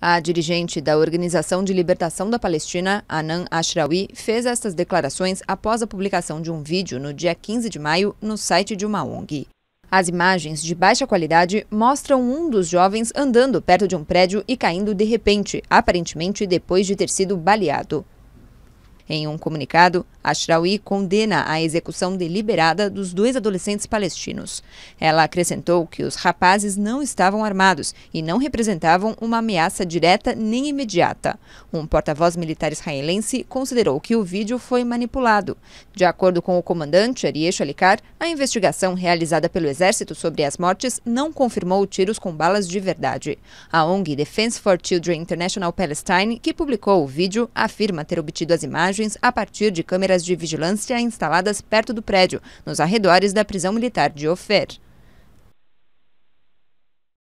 A dirigente da Organização de Libertação da Palestina, Anan Ashrawi, fez estas declarações após a publicação de um vídeo no dia 15 de maio no site de uma ONG. As imagens de baixa qualidade mostram um dos jovens andando perto de um prédio e caindo de repente, aparentemente depois de ter sido baleado. Em um comunicado, Ashrawi condena a execução deliberada dos dois adolescentes palestinos. Ela acrescentou que os rapazes não estavam armados e não representavam uma ameaça direta nem imediata. Um porta-voz militar israelense considerou que o vídeo foi manipulado. De acordo com o comandante Ariesh Alikar, a investigação realizada pelo exército sobre as mortes não confirmou tiros com balas de verdade. A ONG Defense for Children International Palestine, que publicou o vídeo, afirma ter obtido as imagens imagens a partir de câmeras de vigilância instaladas perto do prédio, nos arredores da prisão militar de Ofer.